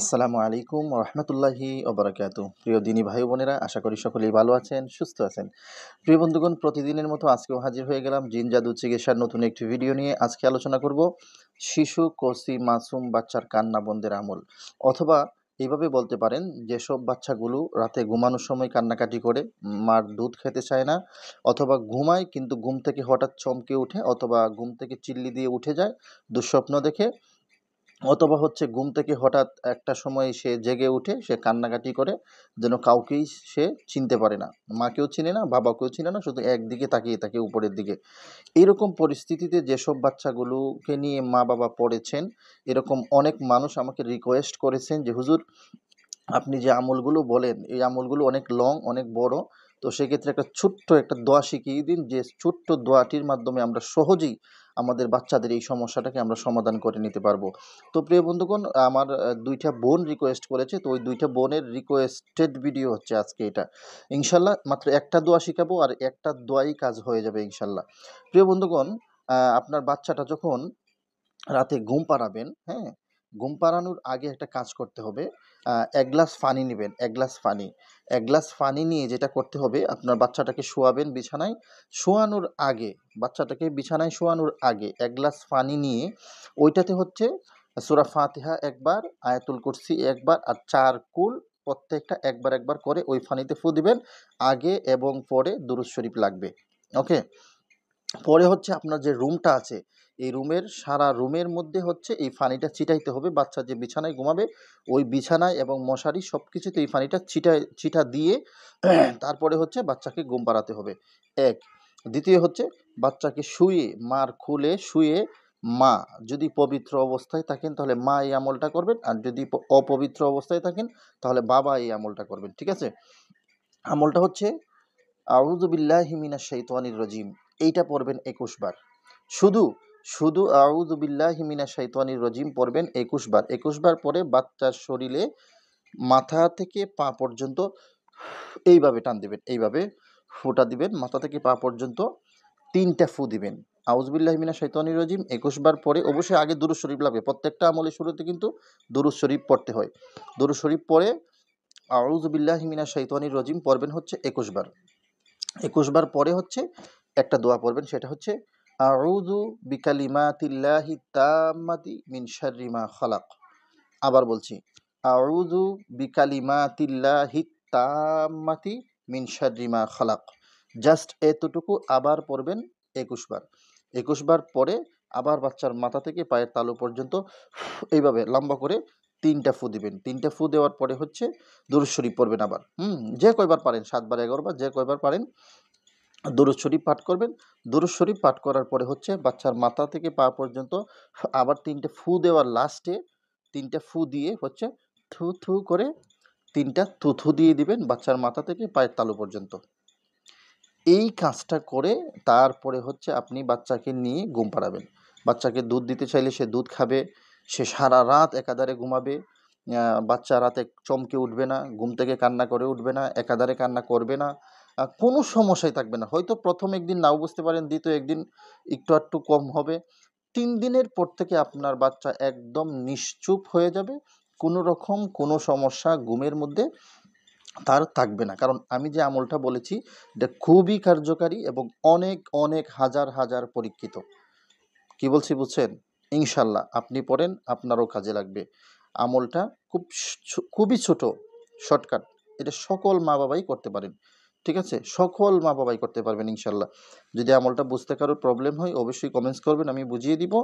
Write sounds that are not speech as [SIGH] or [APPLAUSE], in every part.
আসসালামু আলাইকুম রহমতুল্লাহি ওবরাকাতু প্রিয় দিনী ভাই বোনেরা আশা করি সকলেই ভালো আছেন সুস্থ আছেন প্রিয় বন্ধুগণ প্রতিদিনের মতো আজকেও হাজির হয়ে গেলাম জিন জাদু চিকিৎসার নতুন একটি ভিডিও নিয়ে আজকে আলোচনা করব শিশু কসি মাসুম বাচ্চার কান্না বন্ধের আমল অথবা এইভাবে বলতে পারেন যেসব বাচ্চাগুলো রাতে ঘুমানোর সময় কান্নাকাটি করে মার দুধ খেতে চায় না অথবা ঘুমায় কিন্তু ঘুম থেকে হঠাৎ চমকে উঠে অথবা ঘুম থেকে চিল্লি দিয়ে উঠে যায় দুঃস্বপ্ন দেখে অথবা হচ্ছে ঘুম থেকে হঠাৎ একটা সময় সে জেগে উঠে সে কান্নাকাটি করে যেন কাউকেই সে চিনতে পারে না মাকেও চিনে না বাবাকেও চিনে না শুধু একদিকে তাকিয়ে থাকে উপরের দিকে এরকম পরিস্থিতিতে যেসব বাচ্চাগুলোকে নিয়ে মা বাবা পড়েছেন এরকম অনেক মানুষ আমাকে রিকোয়েস্ট করেছেন যে হুজুর আপনি যে আমলগুলো বলেন এই আমলগুলো অনেক লং অনেক বড় তো সেক্ষেত্রে একটা ছোট্ট একটা দোয়া শিখিয়ে দিন যে ছোট্ট দোয়াটির মাধ্যমে আমরা সহজেই আমাদের বাচ্চাদের এই সমস্যাটাকে আমরা সমাধান করে নিতে পারবো তো প্রিয় বন্ধুগণ আমার দুইটা বোন রিকোয়েস্ট করেছে তো ওই দুইটা বোনের রিকোয়েস্টেড ভিডিও হচ্ছে আজকে এটা ইনশাল্লাহ মাত্র একটা দোয়া শিখাবো আর একটা দোয়াই কাজ হয়ে যাবে ইনশাল্লাহ প্রিয় বন্ধুগণ আপনার বাচ্চাটা যখন রাতে ঘুম পাড়াবেন হ্যাঁ ঘুম পাড়ানোর আগে একটা কাজ করতে হবে এক গ্লাস পানি নেবেন এক গ্লাস পানি এক গ্লাস পানি নিয়ে যেটা করতে হবে আপনার বাচ্চাটাকে শোয়াবেন বিছানায় শোয়ানোর আগে বাচ্চাটাকে বিছানায় শোয়ানোর আগে এক গ্লাস পানি নিয়ে ওইটাতে হচ্ছে সুরা ফাতিহা একবার আয়াতুল কুরসি একবার আর চার কুল প্রত্যেকটা একবার একবার করে ওই ফানিতে ফু দিবেন আগে এবং পরে দুরুজ শরীফ লাগবে ওকে পরে হচ্ছে আপনার যে রুমটা আছে এই রুমের সারা রুমের মধ্যে হচ্ছে এই ফানিটা ছিটাইতে হবে বাচ্চা যে বিছানায় ঘুমাবে ওই বিছানায় এবং মশারি সব কিছুতে এই ফানিটা ছিটায় ছিটা দিয়ে [CLEARS THROAT] তারপরে হচ্ছে বাচ্চাকে ঘুম পাড়াতে হবে এক দ্বিতীয় হচ্ছে বাচ্চাকে শুয়ে মার খুলে শুয়ে মা যদি পবিত্র অবস্থায় থাকেন তাহলে মা এই আমলটা করবেন আর যদি অপবিত্র অবস্থায় থাকেন তাহলে বাবা এই আমলটা করবেন ঠিক আছে আমলটা হচ্ছে আউজুবিল্লাহ হিমিনা শৈতানির রজিম এইটা পড়বেন একুশবার শুধু শুধু আউদুবিল্লাহ হিমিনা শৈতানির রজিম পড়বেন একুশবার একুশবার পরে বাচ্চার শরীরে মাথা থেকে পা পর্যন্ত এইভাবে টান দেবেন এইভাবে ফুটা দিবেন মাথা থেকে পা পর্যন্ত তিনটা ফু দিবেন আউজবিল্লাহ হিমিনা শৈতানির রজিম একুশবার পরে অবশ্যই আগে দুরু শরীফ লাগবে প্রত্যেকটা আমলের শুরুতে কিন্তু দুরু শরীফ পড়তে হয় দুরু শরীফ পরে আউজবিল্লাহ হিমিনা শৈতানির রজিম পড়বেন হচ্ছে একুশবার একুশবার পরে হচ্ছে একটা দোয়া পড়বেন সেটা হচ্ছে আউদু বিকালিমাতিল্লাহি তামাতি মিন শারিমা খালাক আবার বলছি আউদু বিকালিমাতিল্লাহি তামাতি মিন শারিমা খালাক জাস্ট এতটুকু আবার পড়বেন একুশবার একুশবার পরে আবার বাচ্চার মাথা থেকে পায়ের তালু পর্যন্ত এইভাবে লম্বা করে তিনটা ফু দিবেন তিনটা ফু দেওয়ার পরে হচ্ছে শরীফ পড়বেন আবার হুম যে কয়বার পারেন সাতবার এগারোবার যে কয়বার পারেন দরুদ শরীফ পাঠ করবেন দরুদ শরীফ পাঠ করার পরে হচ্ছে বাচ্চার মাথা থেকে পা পর্যন্ত আবার তিনটে ফু দেওয়ার লাস্টে তিনটা ফু দিয়ে হচ্ছে থু থু করে তিনটা থুথু দিয়ে দিবেন বাচ্চার মাথা থেকে পায়ের তালু পর্যন্ত এই কাজটা করে তারপরে হচ্ছে আপনি বাচ্চাকে নিয়ে ঘুম পাড়াবেন বাচ্চাকে দুধ দিতে চাইলে সে দুধ খাবে সে সারা রাত একাধারে ঘুমাবে বাচ্চা রাতে চমকে উঠবে না ঘুম থেকে কান্না করে উঠবে না একাধারে কান্না করবে না কোনো সমস্যাই থাকবে না হয়তো প্রথম একদিন নাও বুঝতে পারেন দ্বিতীয় একদিন একটু আটটু কম হবে তিন দিনের পর থেকে আপনার বাচ্চা একদম নিশ্চুপ হয়ে যাবে কোনো রকম কোনো সমস্যা ঘুমের মধ্যে তার থাকবে না কারণ আমি যে আমলটা বলেছি এটা খুবই কার্যকারী এবং অনেক অনেক হাজার হাজার পরীক্ষিত কি বলছি বুঝছেন ইনশাল্লাহ আপনি পড়েন আপনারও কাজে লাগবে আমলটা খুব খুবই ছোট শর্টকাট এটা সকল মা বাবাই করতে পারেন ঠিক আছে সকল মা বাবাই করতে পারবেন ইনশাল্লাহ যদি আমলটা বুঝতে কারোর প্রবলেম হয় অবশ্যই কমেন্টস করবেন আমি বুঝিয়ে দিব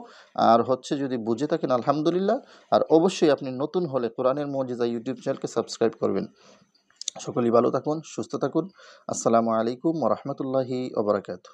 আর হচ্ছে যদি বুঝে থাকেন আলহামদুলিল্লাহ আর অবশ্যই আপনি নতুন হলে কোরআনের মজিজা ইউটিউব চ্যানেলকে সাবস্ক্রাইব করবেন সকলেই ভালো থাকুন সুস্থ থাকুন আসসালামু আলাইকুম রহমতুল্লাহি ওবরাকাতু